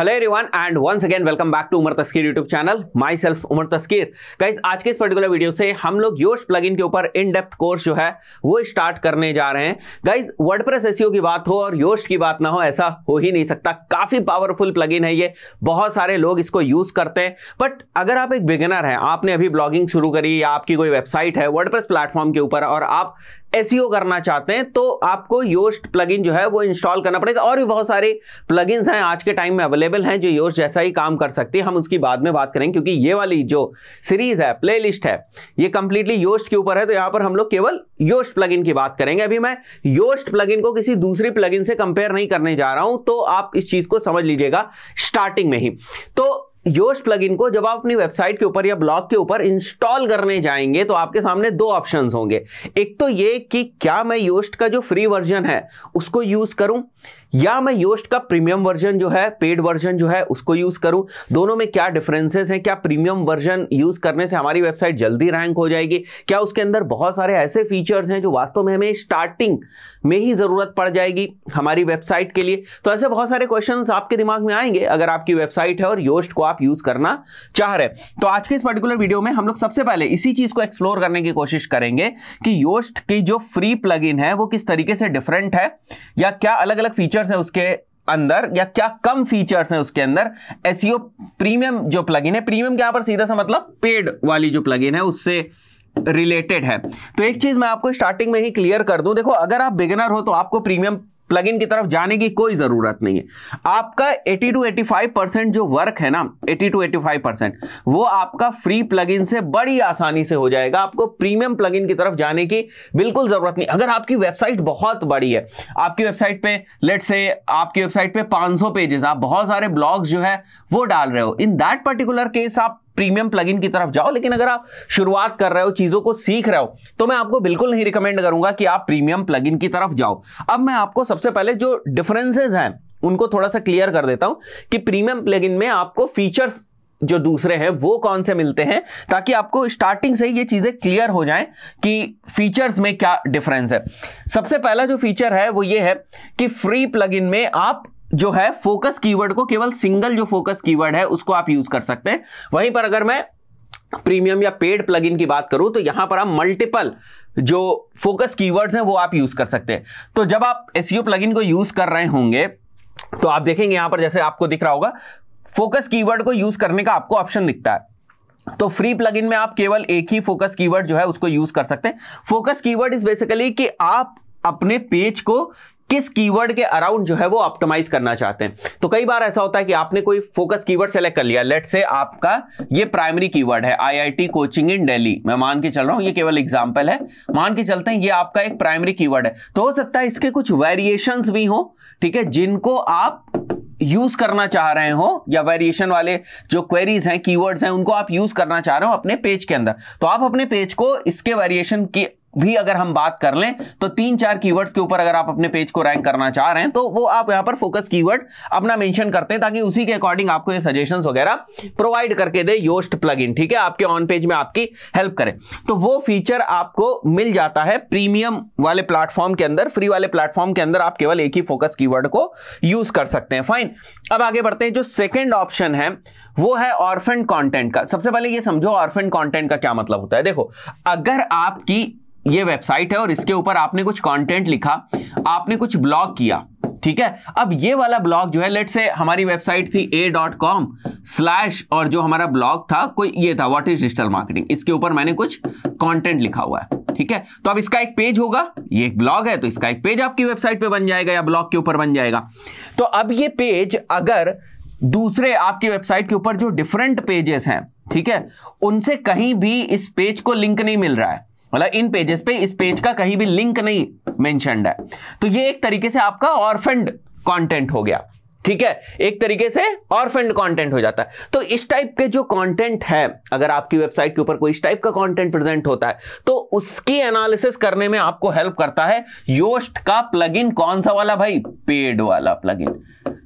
hello everyone and once again welcome back to Umar Taskeer YouTube channel myself Umar Taskeer guys आज के इस particular video से हम लोग योश प्लगइन के ऊपर इन डेप्थ कोर्स जो है वो स्टार्ट करने जा रहे हैं गाइज वर्ड प्रेस की बात हो और योश की बात ना हो ऐसा हो ही नहीं सकता काफ़ी पावरफुल प्लग है ये बहुत सारे लोग इसको यूज़ करते हैं बट अगर आप एक बिगिनर हैं आपने अभी ब्लॉगिंग शुरू करी या आपकी कोई वेबसाइट है वर्ड प्लेटफॉर्म के ऊपर और आप एस e करना चाहते हैं तो आपको योस्ट प्लगइन जो है वो इंस्टॉल करना पड़ेगा और भी बहुत सारे प्लगइन्स हैं आज के टाइम में अवेलेबल हैं जो योस्ट जैसा ही काम कर सकती है हम उसकी बाद में बात करेंगे क्योंकि ये वाली जो सीरीज है प्लेलिस्ट है ये कंप्लीटली योस्ट के ऊपर है तो यहाँ पर हम लोग केवल योस्ट प्लग की बात करेंगे अभी मैं योस्ट प्लग को किसी दूसरी प्लग से कंपेयर नहीं करने जा रहा हूं तो आप इस चीज को समझ लीजिएगा स्टार्टिंग में ही तो योश प्लगइन को जब आप अपनी वेबसाइट के ऊपर या ब्लॉग के ऊपर इंस्टॉल करने जाएंगे तो आपके सामने दो ऑप्शंस होंगे एक तो ये कि क्या मैं योस्ट का जो फ्री वर्जन है उसको यूज़ करूं या मैं योस्ट का प्रीमियम वर्जन जो है पेड वर्जन जो है उसको यूज करूं दोनों में क्या डिफरेंसेस हैं क्या प्रीमियम वर्जन यूज करने से हमारी वेबसाइट जल्दी रैंक हो जाएगी क्या उसके अंदर बहुत सारे ऐसे फीचर्स हैं जो वास्तव में हमें स्टार्टिंग में ही जरूरत पड़ जाएगी हमारी वेबसाइट के लिए तो ऐसे बहुत सारे क्वेश्चन आपके दिमाग में आएंगे अगर आपकी वेबसाइट है और योस्ट को आप यूज करना चाह रहे तो आज के इस पर्टिकुलर वीडियो में हम लोग सबसे पहले इसी चीज को एक्सप्लोर करने की कोशिश करेंगे कि योस्ट की जो फ्री प्लग है वो किस तरीके से डिफरेंट है या क्या अलग अलग फीचर फीचर्स है उसके अंदर या क्या कम फीचर्स हैं उसके अंदर एसियो प्रीमियम e जो प्लगइन है प्रीमियम के पर सीधा सा मतलब पेड वाली जो प्लगइन है उससे रिलेटेड है तो एक चीज मैं आपको स्टार्टिंग में ही क्लियर कर दूं देखो अगर आप बिगिनर हो तो आपको प्रीमियम प्लगइन की तरफ जाने की कोई ज़रूरत नहीं है आपका 80 टू 85 परसेंट जो वर्क है ना 80 टू 85 परसेंट वो आपका फ्री प्लगइन से बड़ी आसानी से हो जाएगा आपको प्रीमियम प्लगइन की तरफ जाने की बिल्कुल ज़रूरत नहीं अगर आपकी वेबसाइट बहुत बड़ी है आपकी वेबसाइट पे लेट से आपकी वेबसाइट पे 500 पेजेस आप बहुत सारे ब्लॉग्स जो है वो डाल रहे हो इन दैट पर्टिकुलर केस आप प्रीमियम प्लगइन की तरफ जाओ लेकिन अगर आप शुरुआत कर रहे हो चीजों को सीख रहे हो तो मैं आपको बिल्कुल नहीं रिकमेंड करूंगा कि आप प्रीमियम प्लगइन की तरफ जाओ अब मैं आपको सबसे पहले जो डिफरेंसेस हैं उनको थोड़ा सा क्लियर कर देता हूं कि प्रीमियम प्लगइन में आपको फीचर्स जो दूसरे हैं वो कौन से मिलते हैं ताकि आपको स्टार्टिंग से ये चीज़ें क्लियर हो जाएं कि फीचर्स में क्या डिफरेंस है सबसे पहला जो फीचर है वो ये है कि फ्री प्लगइन में आप जो है फोकस कीवर्ड को केवल सिंगल जो फोकस कीवर्ड है उसको आप यूज कर सकते हैं वहीं पर अगर मैं प्रीमियम या पेड प्लगइन की बात करूं तो यहां पर आप मल्टीपल जो फोकस कीवर्ड्स हैं वो आप यूज कर सकते हैं तो जब आप एस प्लगइन e को यूज कर रहे होंगे तो आप देखेंगे यहां पर जैसे आपको दिख रहा होगा फोकस कीवर्ड को यूज करने का आपको ऑप्शन दिखता है तो फ्री प्लगइन में आप केवल एक ही फोकस कीवर्ड जो है उसको यूज कर सकते हैं फोकस कीवर्ड इज बेसिकली कि आप अपने पेज को किस कीवर्ड के अराउंड जो है वो ऑप्टिमाइज करना चाहते हैं तो कई बार ऐसा होता है कि आपने कोई फोकस कीवर्ड सेलेक्ट कर लिया लेट से आपका ये प्राइमरी कीवर्ड है आईआईटी कोचिंग इन दिल्ली मैं मान के चल रहा हूं ये केवल एग्जांपल है मान के चलते हैं ये आपका एक प्राइमरी कीवर्ड है तो हो सकता है इसके कुछ वेरिएशन भी हो ठीक है जिनको आप यूज करना चाह रहे हो या वेरिएशन वाले जो क्वेरीज हैं कीवर्ड्स हैं उनको आप यूज करना चाह रहे हो अपने पेज के अंदर तो आप अपने पेज को इसके वेरिएशन की भी अगर हम बात कर लें तो तीन चार कीवर्ड्स के ऊपर अगर आप अपने पेज को रैंक करना चाह रहे हैं तो वो आप यहां पर फोकस कीवर्ड अपना मेंशन करते हैं ताकि उसी के अकॉर्डिंग आपको ये सजेशंस वगैरह प्रोवाइड करके दे योस्ट प्लगइन ठीक है आपके ऑन पेज में आपकी हेल्प करें तो वो फीचर आपको मिल जाता है प्रीमियम वाले प्लेटफॉर्म के अंदर फ्री वाले प्लेटफॉर्म के अंदर आप केवल एक ही फोकस की को यूज कर सकते हैं फाइन अब आगे बढ़ते हैं जो सेकेंड ऑप्शन है वो है ऑर्फेंड कंटेंट का सबसे पहले ये समझो ऑर्फेंड कंटेंट का क्या मतलब होता है देखो अगर आपकी ये वेबसाइट है और इसके ऊपर आपने कुछ कंटेंट लिखा आपने कुछ ब्लॉग किया ठीक है अब ये वाला ब्लॉग जो है लेट से हमारी वेबसाइट थी ए डॉट कॉम स्लैश और जो हमारा ब्लॉग था कोई ये था व्हाट इज डिजिटल मार्केटिंग इसके ऊपर मैंने कुछ कंटेंट लिखा हुआ है ठीक है तो अब इसका एक पेज होगा ये एक ब्लॉग है तो इसका एक पेज आपकी वेबसाइट पे बन जाएगा या ब्लॉग के ऊपर बन जाएगा तो अब ये पेज अगर दूसरे आपकी वेबसाइट के ऊपर जो डिफरेंट पेजेस हैं ठीक है उनसे कहीं भी इस पेज को लिंक नहीं मिल रहा है मतलब इन पेजेस पे इस पेज का कहीं भी लिंक नहीं मेंशनड है तो ये एक तरीके से आपका ऑर्फेंड कंटेंट हो गया ठीक है एक तरीके से ऑर्फेंड कंटेंट हो जाता है तो इस टाइप के जो कंटेंट है अगर आपकी वेबसाइट के ऊपर कोई इस टाइप का कंटेंट प्रेजेंट होता है तो उसकी एनालिसिस करने में आपको हेल्प करता है योस्ट का प्लगइन कौन सा वाला भाई पेड वाला प्लगइन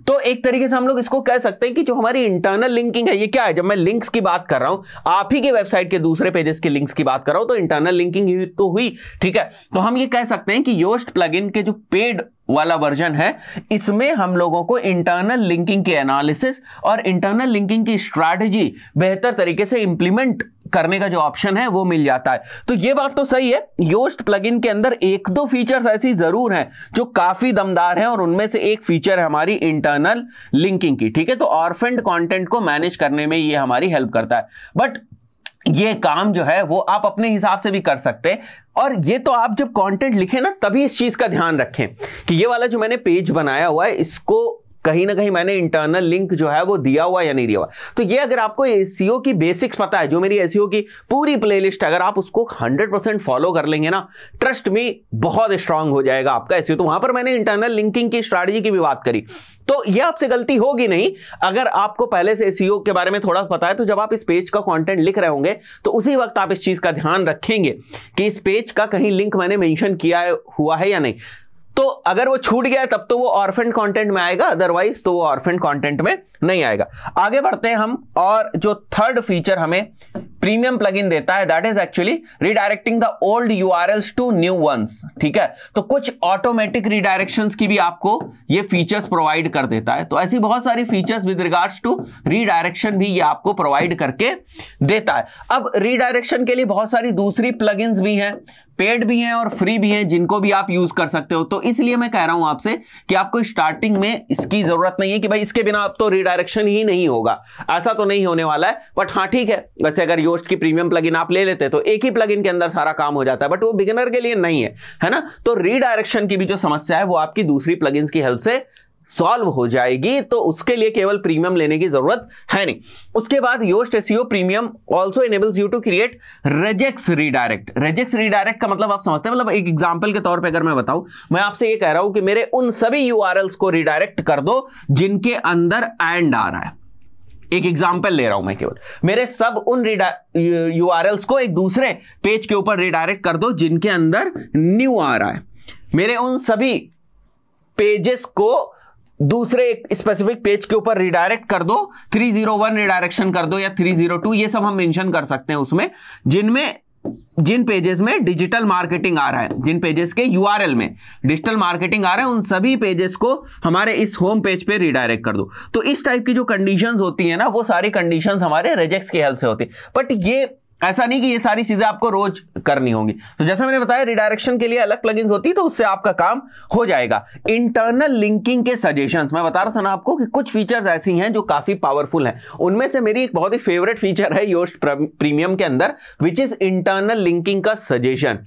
तो एक तरीके से हम लोग इसको कह सकते हैं कि जो हमारी इंटरनल लिंकिंग है ये क्या है जब मैं लिंक्स की बात कर रहा हूं आप ही के वेबसाइट के दूसरे पेजेस के लिंक्स की बात कर रहा हूं तो इंटरनल लिंकिंग तो हुई ठीक है तो हम ये कह सकते हैं कि योस्ट प्लगइन के जो पेड वाला वर्जन है इसमें हम लोगों को इंटरनल लिंकिंग के एनालिसिस और इंटरनल लिंकिंग की स्ट्रैटेजी बेहतर तरीके से इंप्लीमेंट करने का जो ऑप्शन है वो मिल जाता है तो ये बात तो सही है योस्ट प्लगइन के अंदर एक दो फीचर्स ऐसी जरूर हैं जो काफी दमदार हैं और उनमें से एक फीचर है हमारी इंटरनल लिंकिंग की ठीक है तो ऑर्फेंड कॉन्टेंट को मैनेज करने में ये हमारी हेल्प करता है बट ये काम जो है वो आप अपने हिसाब से भी कर सकते हैं और ये तो आप जब कंटेंट लिखें ना तभी इस चीज़ का ध्यान रखें कि ये वाला जो मैंने पेज बनाया हुआ है इसको कहीं ना कहीं मैंने इंटरनल लिंक जो है वो दिया हुआ या नहीं दिया हुआ तो ये अगर आपको एसीओ e की बेसिक्स पता है जो मेरी एसीओ e की पूरी प्लेलिस्ट अगर आप उसको 100% फॉलो कर लेंगे ना ट्रस्ट में बहुत स्ट्रांग हो जाएगा आपका एसीओ e तो वहां पर मैंने इंटरनल लिंकिंग की स्ट्रैटेजी की भी बात करी तो ये आपसे गलती होगी नहीं अगर आपको पहले से एसीओ के बारे में थोड़ा पता है तो जब आप इस पेज का कंटेंट लिख रहे होंगे तो उसी वक्त आप इस चीज का ध्यान रखेंगे कि इस पेज का कहीं लिंक मैंने मेंशन किया हुआ है या नहीं तो अगर वो छूट गया तब तो वो ऑर्फेंड कंटेंट में आएगा अदरवाइज तो वो ऑर्फेंड कंटेंट में नहीं आएगा आगे बढ़ते हैं हम और जो थर्ड फीचर हमें प्रीमियम प्लगइन देता है that is actually redirecting the old you to new ones ठीक है तो कुछ ऑटोमेटिक रिडायरेक्शन की भी आपको ये फीचर्स प्रोवाइड कर देता है तो ऐसी बहुत सारी features with regards to redirection भी ये आपको प्रोवाइड करके देता है अब रिडायरेक्शन के लिए बहुत सारी दूसरी प्लगइन्स भी हैं पेड भी हैं और फ्री भी हैं जिनको भी आप यूज कर सकते हो तो इसलिए मैं कह रहा हूं आपसे कि आपको स्टार्टिंग में इसकी जरूरत नहीं है कि भाई इसके बिना आप तो रिडायरेक्शन ही नहीं होगा ऐसा तो नहीं होने वाला है बट हाँ ठीक है वैसे अगर योस्ट की प्रीमियम प्लग आप ले लेते तो एक ही प्लग के अंदर सारा काम हो जाता है बट वो बिगिनर के लिए नहीं है है ना तो रिडायरेक्शन की भी जो समस्या है वो आपकी दूसरी प्लग की हेल्प से सॉल्व हो जाएगी तो उसके लिए केवल प्रीमियम लेने की जरूरत है नहीं उसके बाद Yoast SEO e premium also enables you to create regex redirect regex redirect का मतलब आप समझते हैं मतलब एक एग्जांपल के तौर पे अगर मैं बताऊं मैं आपसे ये कह रहा हूं कि मेरे उन सभी यू को रिडायरेक्ट कर दो जिनके अंदर एंड आ रहा है एक एग्जाम्पल ले रहा हूं मैं केवल मेरे सब उन यू को एक दूसरे पेज के ऊपर रिडायरेक्ट कर दो जिनके अंदर न्यू आ रहा है मेरे उन सभी पेजेस को दूसरे एक स्पेसिफिक पेज के ऊपर रिडायरेक्ट कर दो 301 रिडायरेक्शन कर दो या 302 ये सब हम मेंशन कर सकते हैं उसमें जिनमें जिन पेजेस में डिजिटल मार्केटिंग आ रहा है जिन पेजेस के यूआरएल में डिजिटल मार्केटिंग आ रहा है उन सभी पेजेस को हमारे इस होम पेज पे रिडायरेक्ट कर दो तो इस टाइप की जो कंडीशंस होती है ना वो सारी कंडीशंस हमारे रेजेक्स की हेल्प से होती है बट ये ऐसा नहीं कि ये सारी चीजें आपको रोज करनी होंगी तो जैसा मैंने बताया रिडायरेक्शन के लिए अलग प्लगइन्स होती है तो उससे आपका काम हो जाएगा इंटरनल लिंकिंग के सजेशंस मैं बता रहा था ना आपको कि कुछ फीचर्स ऐसी हैं जो काफी पावरफुल हैं उनमें से मेरी एक बहुत ही फेवरेट फीचर है योस्ट प्रीमियम के अंदर विच इज इंटरनल लिंकिंग का सजेशन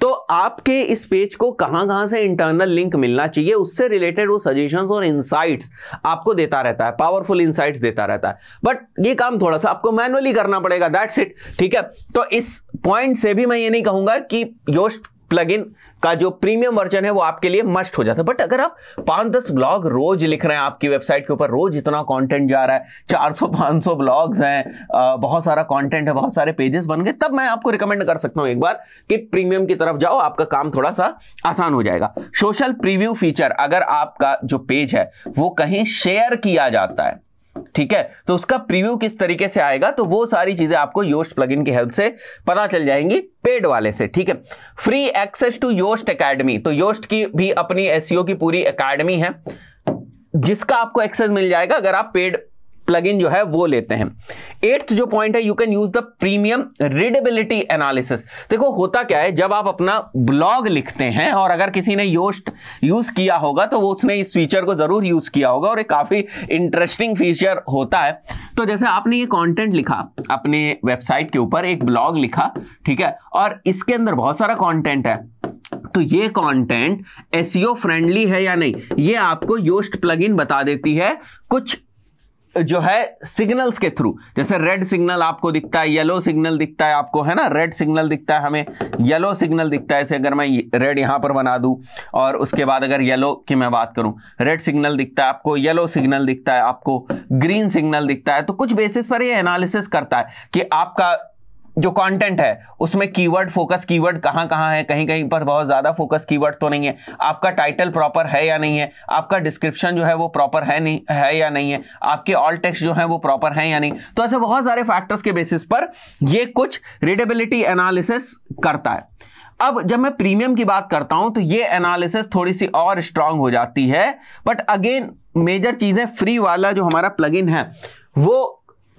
तो आपके इस पेज को कहां कहां से इंटरनल लिंक मिलना चाहिए उससे रिलेटेड वो सजेशन और इंसाइट आपको देता रहता है पावरफुल इंसाइट देता रहता है बट ये काम थोड़ा सा आपको मैनुअली करना पड़ेगा दैट्स इट ठीक है तो इस पॉइंट से भी मैं ये नहीं कहूंगा कि योस्ट प्लगइन का जो प्रीमियम वर्जन है वो आपके लिए मस्ट हो जाता है बट अगर आप पांच दस ब्लॉग रोज लिख रहे हैं आपकी वेबसाइट के ऊपर रोज इतना कंटेंट जा रहा है चार सौ पांच सौ ब्लॉग्स हैं बहुत सारा कंटेंट है बहुत सारे पेजेस बन गए तब मैं आपको रिकमेंड कर सकता हूं एक बार कि प्रीमियम की तरफ जाओ आपका काम थोड़ा सा आसान हो जाएगा सोशल प्रीव्यू फीचर अगर आपका जो पेज है वो कहीं शेयर किया जाता है ठीक है तो उसका प्रीव्यू किस तरीके से आएगा तो वो सारी चीजें आपको योस्ट प्लगइन की हेल्प से पता चल जाएंगी पेड वाले से ठीक है free access to Yoast academy तो योस्ट की भी अपनी एसईओ e की पूरी एकेडमी है जिसका आपको एक्सेस मिल जाएगा अगर आप पेड प्लगइन जो है वो लेते हैं एट्थ जो पॉइंट है you can use the premium readability analysis देखो होता क्या है जब आप अपना ब्लॉग लिखते हैं और अगर किसी ने योस्ट यूज किया होगा तो वो उसने इस फीचर को जरूर यूज किया होगा और एक काफी इंटरेस्टिंग फीचर होता है तो जैसे आपने ये कंटेंट लिखा अपने वेबसाइट के ऊपर एक ब्लॉग लिखा ठीक है और इसके अंदर बहुत सारा कॉन्टेंट है तो ये कंटेंट एसईओ फ्रेंडली है या नहीं ये आपको योस्ट प्लगइन बता देती है कुछ जो है सिग्नल्स के थ्रू जैसे रेड सिग्नल आपको दिखता है येलो सिग्नल दिखता है आपको है ना रेड सिग्नल दिखता है हमें येलो सिग्नल दिखता है ऐसे अगर मैं रेड यहां पर बना दूं और उसके बाद अगर येलो की मैं बात करूं रेड सिग्नल दिखता है आपको येलो सिग्नल दिखता है आपको ग्रीन सिग्नल दिखता है तो कुछ बेसिस पर ये एनालिसिस करता है कि आपका जो कंटेंट है उसमें कीवर्ड फोकस कीवर्ड कहाँ कहाँ है कहीं कहीं पर बहुत ज़्यादा फोकस कीवर्ड तो नहीं है आपका टाइटल प्रॉपर है या नहीं है आपका डिस्क्रिप्शन जो है वो प्रॉपर है नहीं है या नहीं है आपके ऑल टेक्स्ट जो है वो प्रॉपर है या नहीं तो ऐसे बहुत सारे फैक्टर्स के बेसिस पर ये कुछ रीडेबिलिटी एनालिसिस करता है अब जब मैं प्रीमियम की बात करता हूं तो ये एनालिसिस थोड़ी सी और स्ट्रांग हो जाती है बट अगेन मेजर चीज़ें फ्री वाला जो हमारा प्लगइन है वो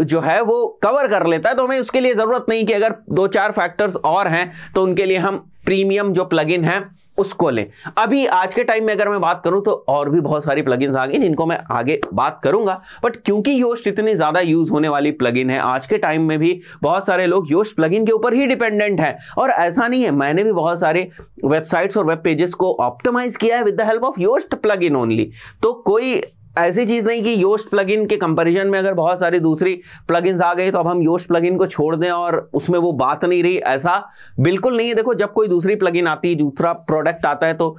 जो है वो कवर कर लेता है तो हमें उसके लिए ज़रूरत नहीं कि अगर दो चार फैक्टर्स और हैं तो उनके लिए हम प्रीमियम जो प्लगइन है उसको लें अभी आज के टाइम में अगर मैं बात करूं तो और भी बहुत सारी प्लगइन्स आ गई जिनको मैं आगे बात करूंगा बट क्योंकि योस्ट इतनी ज़्यादा यूज़ होने वाली प्लगइन है आज के टाइम में भी बहुत सारे लोग योस्ट प्लगइन के ऊपर ही डिपेंडेंट हैं और ऐसा नहीं है मैंने भी बहुत सारे वेबसाइट्स और वेब पेजेस को ऑप्टिमाइज किया है with the help of Yoast plug only तो कोई ऐसी चीज़ नहीं कि योस्ट प्लगइन के कंपैरिजन में अगर बहुत सारी दूसरी प्लगइन्स आ गई तो अब हम योस्ट प्लगइन को छोड़ दें और उसमें वो बात नहीं रही ऐसा बिल्कुल नहीं है देखो जब कोई दूसरी प्लगइन आती है दूसरा प्रोडक्ट आता है तो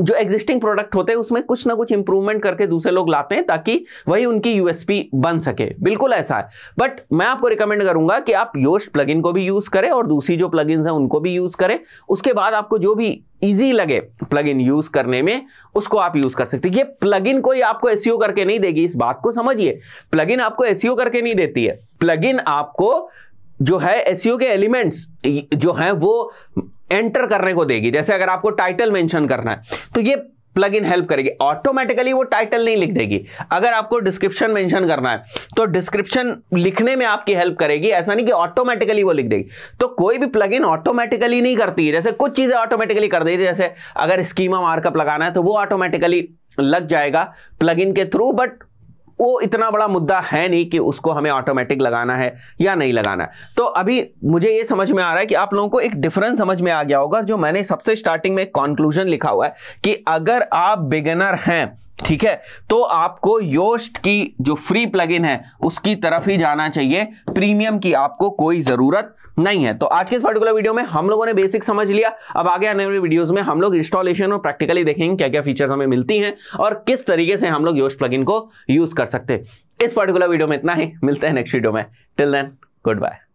जो एग्जिस्टिंग प्रोडक्ट होते हैं उसमें कुछ ना कुछ इंप्रूवमेंट करके दूसरे लोग लाते हैं ताकि वही उनकी यूएसपी बन सके बिल्कुल ऐसा है बट मैं आपको रिकमेंड करूंगा कि आप योस्ट प्लगइन को भी यूज करें और दूसरी जो प्लगइन्स हैं उनको भी यूज करें उसके बाद आपको जो भी ईजी लगे प्लगइन यूज करने में उसको आप यूज कर सकते ये ये इन कोई आपको एस e करके नहीं देगी इस बात को समझिए इन आपको एस e करके नहीं देती है इन आपको जो है एस e के एलिमेंट्स जो है वो एंटर करने को देगी जैसे अगर आपको टाइटल मेंशन करना है तो ये प्लग इन हेल्प करेगी ऑटोमेटिकली वो टाइटल नहीं लिख देगी अगर आपको डिस्क्रिप्शन मेंशन करना है तो डिस्क्रिप्शन लिखने में आपकी हेल्प करेगी ऐसा नहीं कि ऑटोमेटिकली वो लिख देगी तो कोई भी प्लग इन ऑटोमेटिकली नहीं करती है जैसे कुछ चीज़ें ऑटोमेटिकली कर देती है जैसे अगर स्कीमा मार्कअप लगाना है तो वो ऑटोमेटिकली लग जाएगा प्लग इन के थ्रू बट वो इतना बड़ा मुद्दा है नहीं कि उसको हमें ऑटोमेटिक लगाना है या नहीं लगाना है तो अभी मुझे ये समझ में आ रहा है कि आप लोगों को एक डिफरेंस समझ में आ गया होगा जो मैंने सबसे स्टार्टिंग में कॉन्क्लूजन लिखा हुआ है कि अगर आप बिगनर हैं ठीक है तो आपको योस्ट की जो फ्री प्लगइन है उसकी तरफ ही जाना चाहिए प्रीमियम की आपको कोई जरूरत नहीं है तो आज के इस पर्टिकुलर वीडियो में हम लोगों ने बेसिक समझ लिया अब आगे आने वाले वीडियोस में हम लोग इंस्टॉलेशन और प्रैक्टिकली देखेंगे क्या क्या फीचर्स हमें मिलती हैं और किस तरीके से हम लोग योस्ट प्लगइन को यूज कर सकते हैं इस पर्टिकुलर वीडियो में इतना ही मिलते हैं नेक्स्ट वीडियो में टिल देन गुड बाय